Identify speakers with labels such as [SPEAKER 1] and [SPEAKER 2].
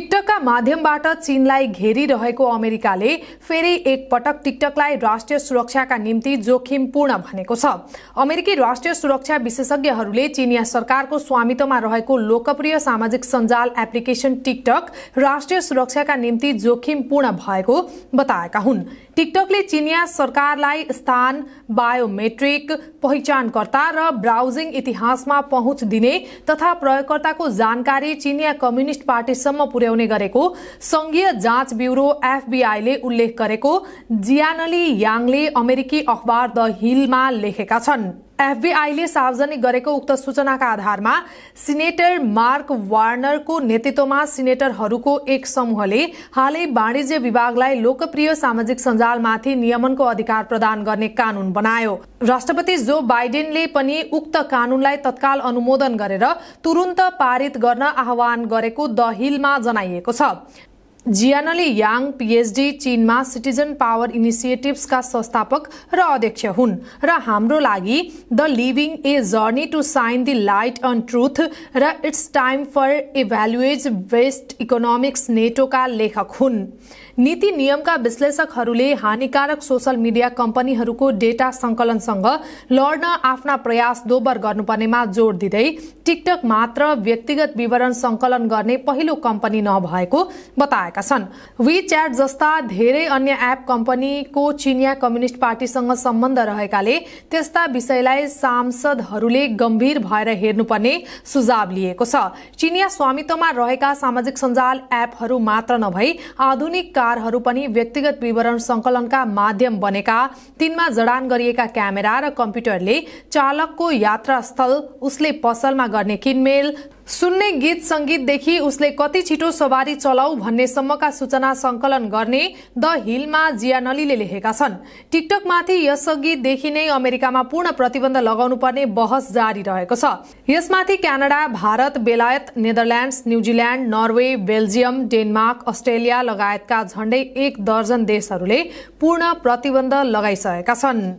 [SPEAKER 1] टिकटकका माध्यमबाट चीनलाई घेरिरहेको अमेरिकाले फेरि एकपटक टिकटकलाई राष्ट्रिय सुरक्षाका निम्ति जोखिमपूर्ण भनेको छ अमेरिकी राष्ट्रिय सुरक्षा विशेषज्ञहरूले चिनिया सरकारको स्वामित्वमा रहेको लोकप्रिय सामाजिक सञ्जाल एप्लिकेशन टिकटक राष्ट्रिय सुरक्षाका निम्ति जोखिमपूर्ण भएको बताएका हुन् टिकटकले चिनिया सरकारलाई स्थान बायोमेट्रिक पहिचानकर्ता र ब्राउजिङ इतिहासमा पहुँच दिने तथा प्रयोगकर्ताको जानकारी चिनिया कम्युनिष्ट पार्टीसम्म पुर्याउने पुर्याउने गरेको संघीय जाँच ब्युरो एफबीआईले उल्लेख गरेको जियानली याङले अमेरिकी अखबार द हिलमा लेखेका छन् एफबीआईले सार्वजनिक गरेको उक्त सूचनाका आधारमा सिनेटर मार्क वार्नरको नेतृत्वमा सिनेटरहरूको एक समूहले हालै वाणिज्य विभागलाई लोकप्रिय सामाजिक सञ्जालमाथि नियमनको अधिकार प्रदान गर्ने कानून बनायो राष्ट्रपति जो बाइडेनले पनि उक्त कानूनलाई तत्काल अनुमोदन गरेर तुरुन्त पारित गर्न आह्वान गरेको द हिलमा जनाइएको छ जियानली याङ पिएचडी चीनमा सिटिजन पावर इनिसिएटिभ्सका संस्थापक र अध्यक्ष हुन् र हाम्रो लागि the living a journey to shine the light on truth र it's time for evaluate west economics नेटोका लेखक हुन् नीति नियमका विश्लेषकहरूले हानिकारक सोसल मिडिया कम्पनीहरूको डेटा संकलनसँग लड्न आफ्ना प्रयास दोबर गर्नुपर्नेमा जोड दिँदै टिकटक मात्र व्यक्तिगत विवरण संकलन गर्ने पहिलो कम्पनी नभएको बताए पाएका छन् वी च्याट जस्ता धेरै अन्य एप कम्पनीको चिनिया कम्युनिष्ट पार्टीसँग सम्बन्ध रहेकाले त्यस्ता विषयलाई सांसदहरूले गम्भीर भएर हेर्नुपर्ने सुझाव लिएको छ चिनिया स्वामित्वमा रहेका सामाजिक सञ्जाल एपहरू मात्र नभई आधुनिक कारहरू पनि व्यक्तिगत विवरण संकलनका माध्यम बनेका तीनमा जडान गरिएका क्यामेरा र कम्प्युटरले चालकको यात्रास्थल उसले पसलमा गर्ने किनमेल सुन्ने गीत संगीतदेखि उसले कति छिटो सवारी चलाऊ भन्ने सम्मका सूचना संकलन गर्ने द हिलमा जियानलीले लेखेका छन् टिकटकमाथि देखि नै अमेरिकामा पूर्ण प्रतिबन्ध लगाउनुपर्ने बहस जारी रहेको छ यसमाथि क्यानाडा भारत बेलायत Netherlands New Zealand Norway Belgium Denmark Australia लगायतका झण्डै एक दर्जन देशहरूले पूर्ण प्रतिबन्ध लगाइसकेका छन्